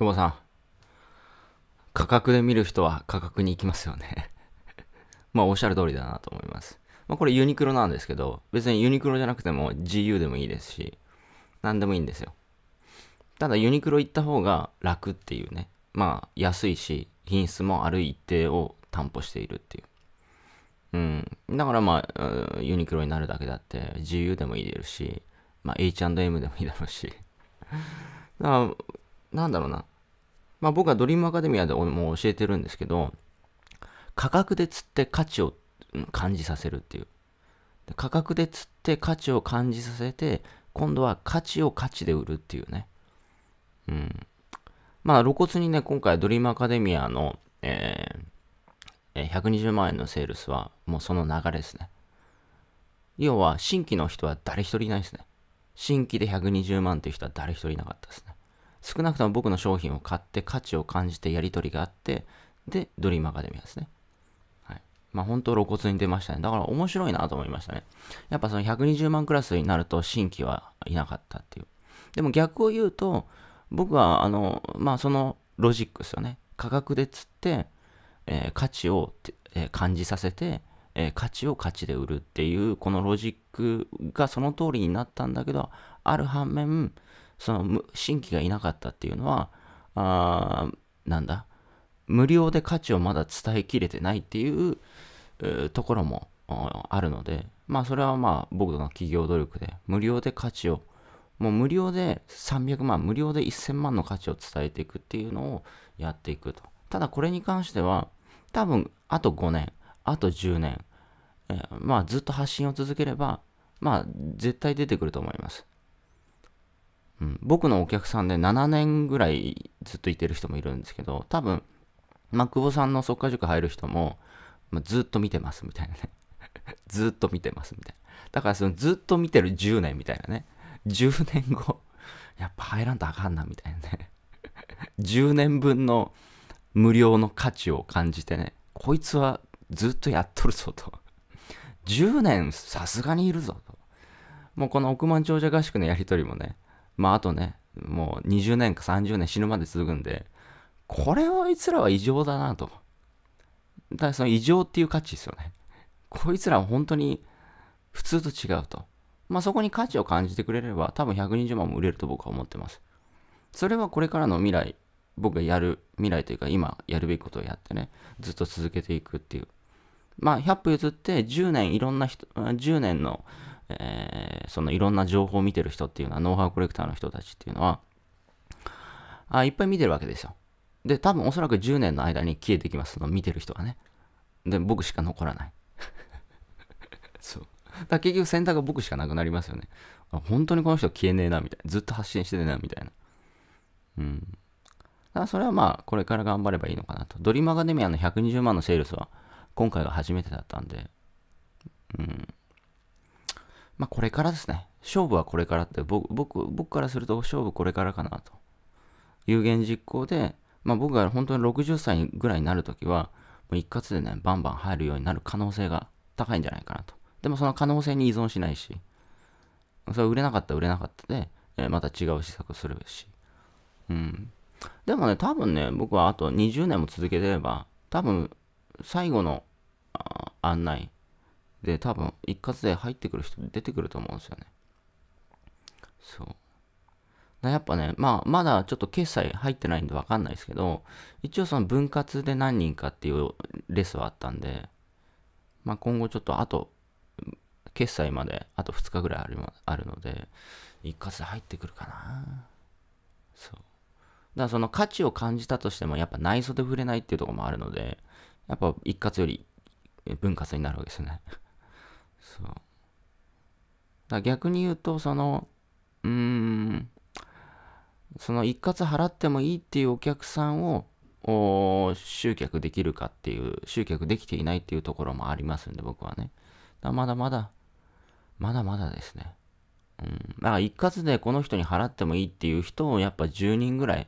久保さん。価格で見る人は価格に行きますよね まあ、おっしゃる通りだなと思います。まあ、これユニクロなんですけど、別にユニクロじゃなくても GU でもいいですし、何でもいいんですよ。ただユニクロ行った方が楽っていうね。まあ、安いし、品質もある一定を担保しているっていう。うん。だからまあ、ユニクロになるだけだって、GU でもいいですし、まあ、H&M でもいいだろうし。だから、なんだろうな。まあ僕はドリームアカデミアでも教えてるんですけど、価格で釣って価値を感じさせるっていう。価格で釣って価値を感じさせて、今度は価値を価値で売るっていうね。うん。まあ露骨にね、今回ドリームアカデミアの、えー、120万円のセールスはもうその流れですね。要は新規の人は誰一人いないですね。新規で120万っていう人は誰一人いなかったですね。少なくとも僕の商品を買って価値を感じてやり取りがあって、で、ドリームアカデミアですね。はい。まあ本当露骨に出ましたね。だから面白いなと思いましたね。やっぱその120万クラスになると新規はいなかったっていう。でも逆を言うと、僕はあの、まあそのロジックですよね。価格で釣って、えー、価値を、えー、感じさせて、えー、価値を価値で売るっていう、このロジックがその通りになったんだけど、ある反面、その新規がいなかったっていうのは、あなんだ、無料で価値をまだ伝えきれてないっていうところもあるので、まあそれはまあ僕の企業努力で、無料で価値を、もう無料で300万、無料で1000万の価値を伝えていくっていうのをやっていくと。ただこれに関しては、多分あと5年、あと10年、えー、まあずっと発信を続ければ、まあ絶対出てくると思います。うん、僕のお客さんで7年ぐらいずっといてる人もいるんですけど、多分、まあ、久保さんの即果塾入る人も、まあ、ずっと見てますみたいなね。ずっと見てますみたいな。だからそのずっと見てる10年みたいなね。10年後、やっぱ入らんとあかんなみたいなね。10年分の無料の価値を感じてね、こいつはずっとやっとるぞと。10年さすがにいるぞと。もうこの億万長者合宿のやりとりもね、まああとね、もう20年か30年死ぬまで続くんで、これはいつらは異常だなと。だからその異常っていう価値ですよね。こいつらは本当に普通と違うと。まあそこに価値を感じてくれれば多分120万も売れると僕は思ってます。それはこれからの未来、僕がやる未来というか今やるべきことをやってね、ずっと続けていくっていう。まあ100歩譲って10年いろんな人、10年のえー、そのいろんな情報を見てる人っていうのは、ノウハウコレクターの人たちっていうのは、あいっぱい見てるわけですよ。で、多分おそらく10年の間に消えてきます、その見てる人はね。で、僕しか残らない。そう。だ結局選択は僕しかなくなりますよね。本当にこの人消えねえな、みたいな。ずっと発信してねえな、みたいな。うん。だからそれはまあ、これから頑張ればいいのかなと。ドリームアカデミアの120万のセールスは、今回が初めてだったんで、うん。まあこれからですね。勝負はこれからって、僕、僕、からすると勝負これからかなと。有言実行で、まあ僕が本当に60歳ぐらいになるときは、もう一括でね、バンバン入るようになる可能性が高いんじゃないかなと。でもその可能性に依存しないし、それ売れなかったら売れなかったで、えまた違う施策するし。うん。でもね、多分ね、僕はあと20年も続けてれば、多分、最後の案内、で、多分一括で入ってくる人出てくると思うんですよね。そう。やっぱね、まあ、まだちょっと決済入ってないんでわかんないですけど、一応その分割で何人かっていうレースはあったんで、まあ今後ちょっとあと、決済まであと2日ぐらいあるあるので、一括で入ってくるかな。そう。だからその価値を感じたとしても、やっぱ内装で触れないっていうところもあるので、やっぱ一括より分割になるわけですよね。そう。だ逆に言うと、その、うーん、その一括払ってもいいっていうお客さんを集客できるかっていう、集客できていないっていうところもありますんで、僕はね。だまだまだ、まだまだですね。うん。だから一括でこの人に払ってもいいっていう人をやっぱ10人ぐらい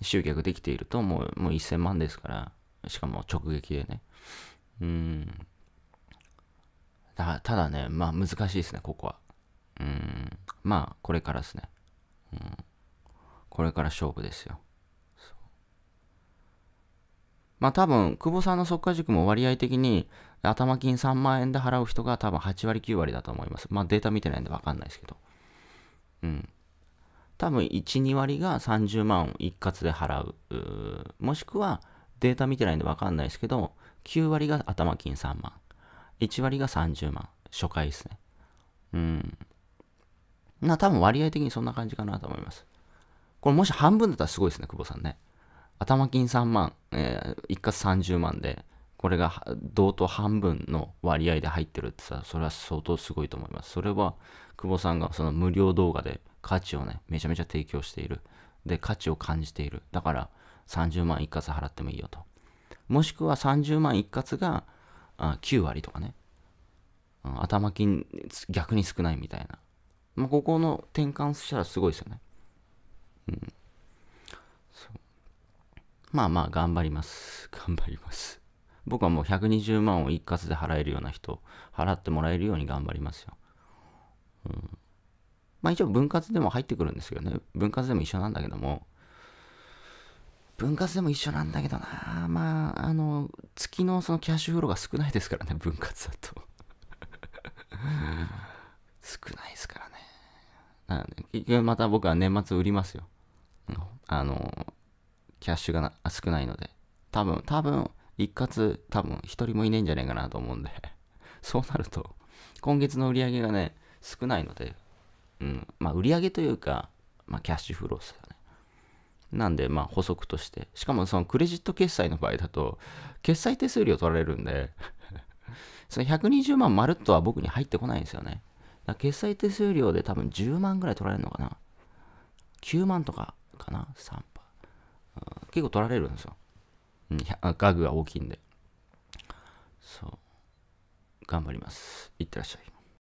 集客できているともうもう1000万ですから、しかも直撃でね。うん。ただね、まあ難しいですね、ここは。うん。まあ、これからですね。うん。これから勝負ですよ。まあ多分、久保さんの速化塾も割合的に頭金3万円で払う人が多分8割9割だと思います。まあデータ見てないんでわかんないですけど。うん。多分1、2割が30万一括で払う。うもしくはデータ見てないんでわかんないですけど、9割が頭金3万。1割が30万。初回ですね。うん。な、多分割合的にそんな感じかなと思います。これもし半分だったらすごいですね、久保さんね。頭金3万、えー、一括30万で、これが同等半分の割合で入ってるってさ、それは相当すごいと思います。それは、久保さんがその無料動画で価値をね、めちゃめちゃ提供している。で、価値を感じている。だから、30万一括払ってもいいよと。もしくは30万一括が、あ9割とかね、うん、頭金逆に少ないみたいな、まあ、ここの転換したらすごいですよねうんそうまあまあ頑張ります 頑張ります僕はもう120万を一括で払えるような人払ってもらえるように頑張りますようんまあ一応分割でも入ってくるんですけどね分割でも一緒なんだけども分割でも一緒なんだけどな。まあ、あの、月のそのキャッシュフローが少ないですからね、分割だと。少ないですからね。な結局また僕は年末売りますよ。あの、キャッシュが少ないので。多分、多分、一括、多分、一人もいねえんじゃねえかなと思うんで。そうなると、今月の売り上げがね、少ないので、うん、まあ、売り上げというか、まあ、キャッシュフローなんで、まあ、補足として。しかも、そのクレジット決済の場合だと、決済手数料取られるんで その120万まるっとは僕に入ってこないんですよね。だ決済手数料で多分10万ぐらい取られるのかな。9万とかかな、3%。結構取られるんですよ。うん、家具が大きいんで。そう。頑張ります。いってらっしゃい。